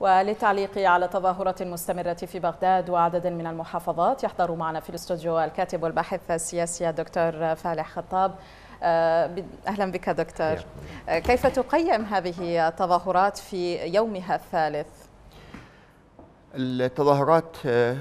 وللتعليق على تظاهرة مستمرة في بغداد وعدد من المحافظات يحضر معنا في الاستوديو الكاتب والباحث السياسي الدكتور فالح خطاب آه، أهلا بك دكتور آه، كيف تقيم هذه التظاهرات في يومها الثالث؟ التظاهرات آه،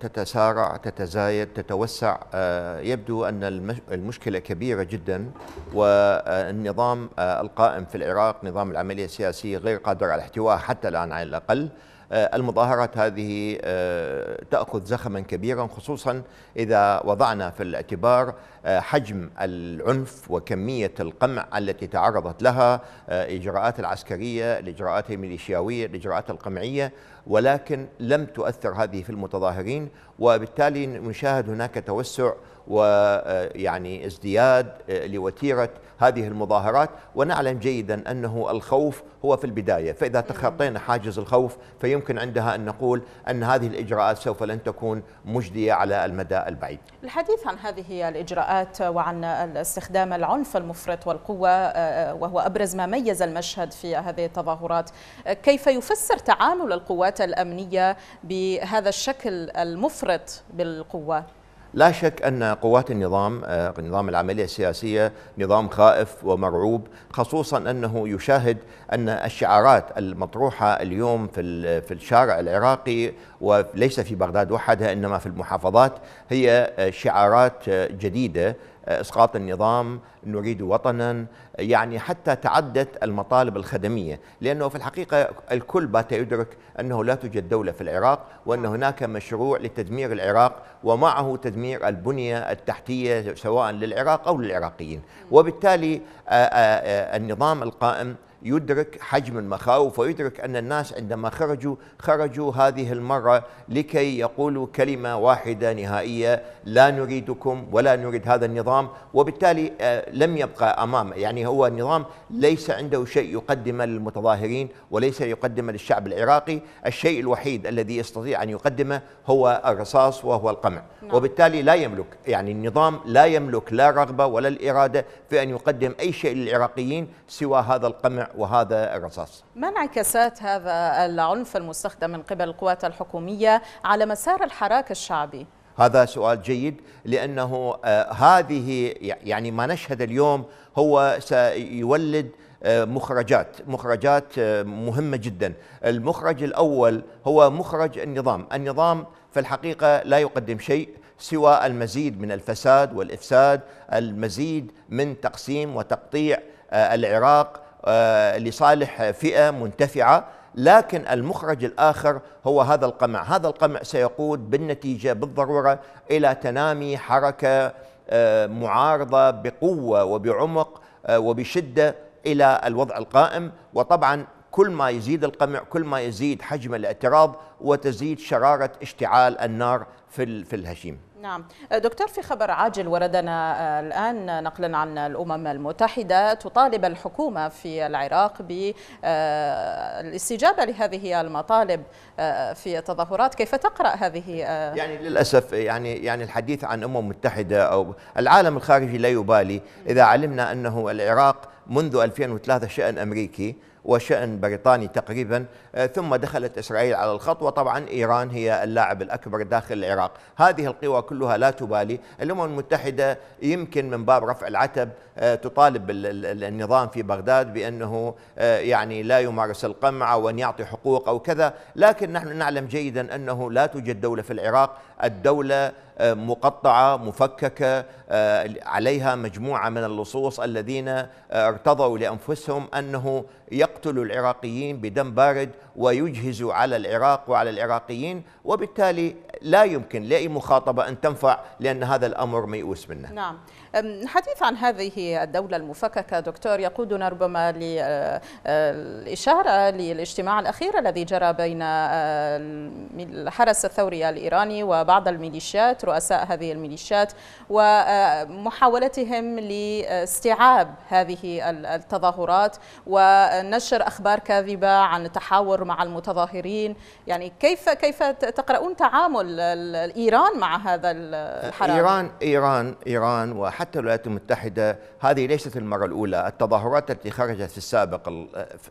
تتسارع تتزايد تتوسع آه، يبدو أن المشكلة كبيرة جدا والنظام آه، القائم في العراق نظام العملية السياسية غير قادر على احتواء حتى الآن على الأقل آه، المظاهرات هذه آه، تأخذ زخما كبيرا خصوصا إذا وضعنا في الاعتبار آه، حجم العنف وكمية القمع التي تعرضت لها إجراءات العسكرية الإجراءات الميليشياوية الإجراءات القمعية ولكن لم تؤثر هذه في المتظاهرين وبالتالي نشاهد هناك توسع ويعني ازدياد آه، لوتيره هذه المظاهرات ونعلم جيدا انه الخوف هو في البدايه، فاذا تخطينا حاجز الخوف فيمكن عندها ان نقول ان هذه الاجراءات سوف لن تكون مجديه على المدى البعيد. الحديث عن هذه الاجراءات وعن استخدام العنف المفرط والقوه آه، آه، وهو ابرز ما ميز المشهد في هذه التظاهرات، كيف يفسر تعامل القوات الامنيه بهذا الشكل المفرط بالقوه؟ لا شك أن قوات النظام آه، نظام العملية السياسية نظام خائف ومرعوب خصوصا أنه يشاهد أن الشعارات المطروحة اليوم في في الشارع العراقي وليس في بغداد وحدها إنما في المحافظات هي آه، شعارات آه، جديدة آه، اسقاط النظام نريد وطنا يعني حتى تعدت المطالب الخدميه لانه في الحقيقه الكل بات يدرك انه لا توجد دوله في العراق وان نعم. هناك مشروع لتدمير العراق ومعه تدمير البنيه التحتيه سواء للعراق او للعراقيين نعم. وبالتالي آه، آه، النظام القائم يدرك حجم المخاوف ويدرك أن الناس عندما خرجوا خرجوا هذه المرة لكي يقولوا كلمة واحدة نهائية لا نريدكم ولا نريد هذا النظام وبالتالي آه، لم يبقى أمام يعني هو النظام ليس عنده شيء يقدمه للمتظاهرين وليس يقدمه للشعب العراقي الشيء الوحيد الذي يستطيع أن يقدمه هو الرصاص وهو القمع نعم. وبالتالي لا يملك يعني النظام لا يملك لا رغبة ولا الإرادة في أن يقدم أي شيء للعراقيين سوى هذا القمع وهذا الرصاص ما انعكاسات هذا العنف المستخدم من قبل القوات الحكومية على مسار الحراك الشعبي؟ هذا سؤال جيد لأنه آه، هذه يعني ما نشهد اليوم هو سيولد آه، مخرجات مخرجات آه، مهمة جدا المخرج الأول هو مخرج النظام النظام في الحقيقة لا يقدم شيء سوى المزيد من الفساد والإفساد المزيد من تقسيم وتقطيع العراق آه، لصالح فئة منتفعة لكن المخرج الآخر هو هذا القمع هذا القمع سيقود بالنتيجة بالضرورة إلى تنامي حركة آه، معارضة بقوة وبعمق آه، وبشدة إلى الوضع القائم وطبعا كل ما يزيد القمع كل ما يزيد حجم الاعتراض وتزيد شرارة اشتعال النار في الهشيم نعم أه، دكتور في خبر عاجل وردنا أه، الآن نقلا عن الأمم المتحدة تطالب الحكومة في العراق بالاستجابة أه، لهذه المطالب في التظاهرات كيف تقرأ هذه يعني للأسف يعني يعني الحديث عن أمم متحدة أو العالم الخارجي لا يبالي إذا علمنا أنه العراق منذ 2003 شأن أمريكي وشأن بريطاني تقريبا آه، ثم دخلت إسرائيل على الخط وطبعا إيران هي اللاعب الأكبر داخل العراق هذه القوى كلها لا تبالي الأمم المتحدة يمكن من باب رفع العتب آه، تطالب النظام في بغداد بأنه آه، يعني لا يمارس القمع أو أن يعطي حقوق أو كذا لكن نحن نعلم جيدا أنه لا توجد دولة في العراق الدولة آه، مقطعه مفككه آه، عليها مجموعه من اللصوص الذين آه، ارتضوا لانفسهم انه يقتلوا العراقيين بدم بارد ويجهزوا على العراق وعلى العراقيين وبالتالي لا يمكن لأي مخاطبة أن تنفع لأن هذا الأمر ميؤوس منه نعم حديث عن هذه الدولة المفككة دكتور يقودنا ربما للإشارة آه، آه، للاجتماع الأخير الذي جرى بين آه، الحرس الثوري الإيراني وبعض الميليشيات رؤساء هذه الميليشيات ومحاولتهم لاستيعاب هذه التظاهرات ونشر أخبار كاذبة عن التحاور مع المتظاهرين يعني كيف كيف تقرؤون تعامل ايران مع هذا الحرام ايران ايران ايران وحتى الولايات المتحده هذه ليست المره الاولى التظاهرات التي خرجت في السابق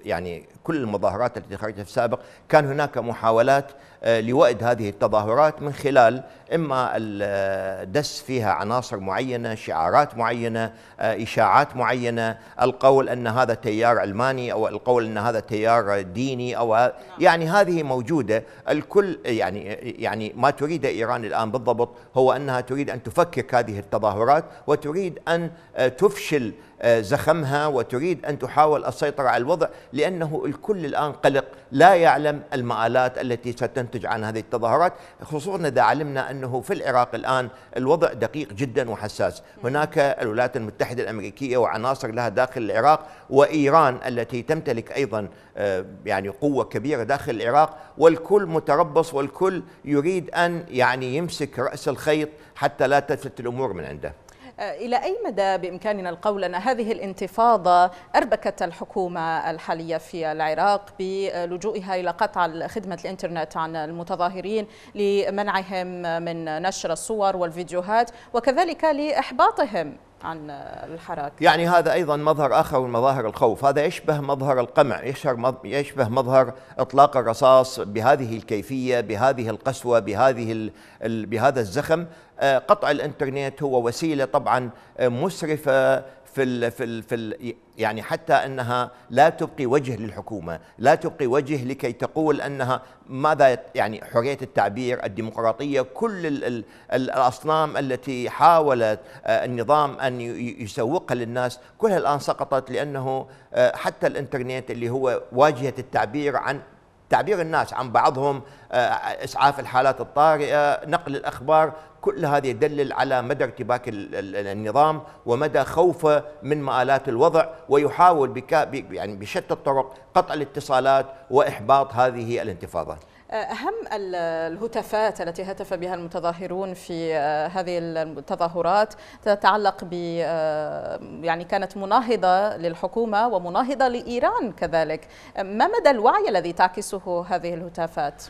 يعني كل المظاهرات التي خرجت في السابق كان هناك محاولات آه، لوئد هذه التظاهرات من خلال اما الدس فيها عناصر معينه شعارات معينه آه، اشاعات معينه القول ان هذا تيار علماني او القول ان هذا تيار ديني او نعم. يعني هذه موجوده الكل يعني يعني ما تريد ايران الان بالضبط هو انها تريد ان تفكك هذه التظاهرات وتريد ان آه، تفشل آه، زخمها وتريد ان تحاول السيطره على الوضع لانه الكل الان قلق لا يعلم المآلات التي ستنتج عن هذه التظاهرات خصوصا اذا علمنا أنه في العراق الآن الوضع دقيق جدا وحساس هناك الولايات المتحدة الأمريكية وعناصر لها داخل العراق وإيران التي تمتلك أيضا آه، يعني قوة كبيرة داخل العراق والكل متربص والكل يريد أن يعني يمسك رأس الخيط حتى لا تفلت الأمور من عنده إلى أي مدى بإمكاننا القول أن هذه الانتفاضة أربكت الحكومة الحالية في العراق بلجوئها إلى قطع خدمة الإنترنت عن المتظاهرين لمنعهم من نشر الصور والفيديوهات وكذلك لإحباطهم عن الحراك يعني هذا أيضا مظهر آخر من مظاهر الخوف هذا يشبه مظهر القمع يشبه مظهر إطلاق الرصاص بهذه الكيفية بهذه القسوة بهذه بهذا الزخم آه، قطع الانترنت هو وسيلة طبعا آه، مسرفة في الـ في الـ في الـ يعني حتى انها لا تبقي وجه للحكومه، لا تبقي وجه لكي تقول انها ماذا يعني حريه التعبير، الديمقراطيه، كل الـ الـ الاصنام التي حاولت آه، النظام ان يسوقها للناس، كلها الان سقطت لانه آه، حتى الانترنت اللي هو واجهه التعبير عن تعبير الناس عن بعضهم آه، اسعاف الحالات الطارئه نقل الاخبار كل هذا يدلل على مدى ارتباك النظام ومدى خوفه من مآلات الوضع ويحاول يعني بشتى الطرق قطع الاتصالات واحباط هذه الانتفاضات أهم الهتافات التي هتف بها المتظاهرون في آه، هذه التظاهرات تتعلق ب آه، يعني كانت مناهضة للحكومة ومناهضة لإيران كذلك ما مدى الوعي الذي تعكسه هذه الهتافات؟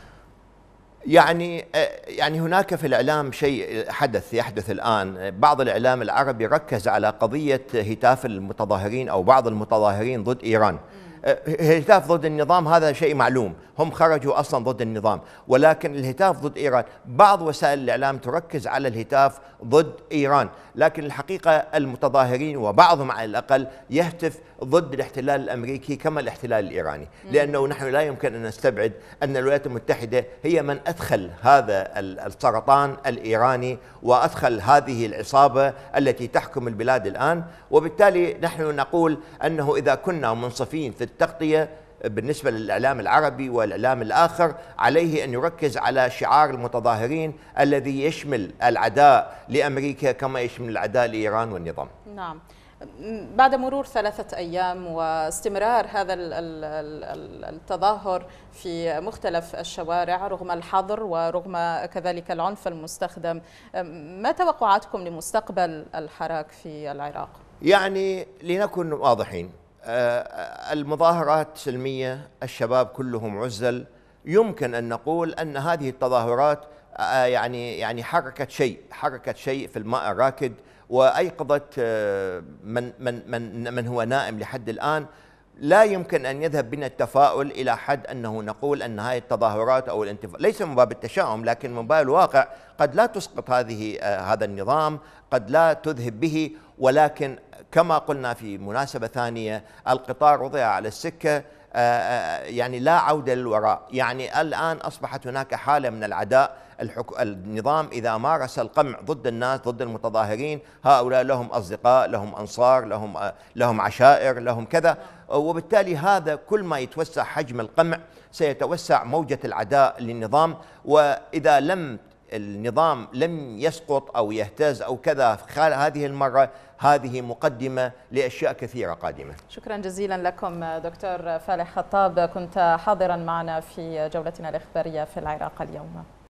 يعني آه، يعني هناك في الاعلام شيء حدث يحدث الان بعض الاعلام العربي ركز على قضيه هتاف المتظاهرين او بعض المتظاهرين ضد ايران م. آه، الهتاف ضد النظام هذا شيء معلوم هم خرجوا أصلا ضد النظام ولكن الهتاف ضد إيران بعض وسائل الإعلام تركز على الهتاف ضد إيران لكن الحقيقة المتظاهرين وبعضهم على الأقل يهتف ضد الاحتلال الامريكي كما الاحتلال الايراني، لانه نحن لا يمكن ان نستبعد ان الولايات المتحده هي من ادخل هذا السرطان الايراني وادخل هذه العصابه التي تحكم البلاد الان، وبالتالي نحن نقول انه اذا كنا منصفين في التغطيه بالنسبة للإعلام العربي والإعلام الآخر عليه أن يركز على شعار المتظاهرين الذي يشمل العداء لأمريكا كما يشمل العداء لإيران والنظام نعم بعد مرور ثلاثة أيام واستمرار هذا التظاهر في مختلف الشوارع رغم الحظر ورغم كذلك العنف المستخدم ما توقعاتكم لمستقبل الحراك في العراق؟ يعني لنكن واضحين آه، المظاهرات سلمية الشباب كلهم عزل يمكن أن نقول أن هذه التظاهرات آه، يعني يعني حركت شيء حركت شيء في الماء الراكد وايقظت آه، من من من من هو نائم لحد الان لا يمكن ان يذهب بنا التفاؤل الى حد انه نقول ان هذه التظاهرات او الانتفاضه ليس من باب التشاؤم لكن من باب الواقع قد لا تسقط هذه آه، هذا النظام قد لا تذهب به ولكن كما قلنا في مناسبة ثانية القطار وضع على السكة آه، آه، يعني لا عودة للوراء يعني الآن أصبحت هناك حالة من العداء الحك... النظام إذا مارس القمع ضد الناس ضد المتظاهرين هؤلاء لهم أصدقاء لهم أنصار لهم, آه، لهم عشائر لهم كذا وبالتالي هذا كل ما يتوسع حجم القمع سيتوسع موجة العداء للنظام وإذا لم النظام لم يسقط او يهتز او كذا خلال هذه المره هذه مقدمه لاشياء كثيره قادمه. شكرا جزيلا لكم دكتور فالح خطاب كنت حاضرا معنا في جولتنا الاخباريه في العراق اليوم.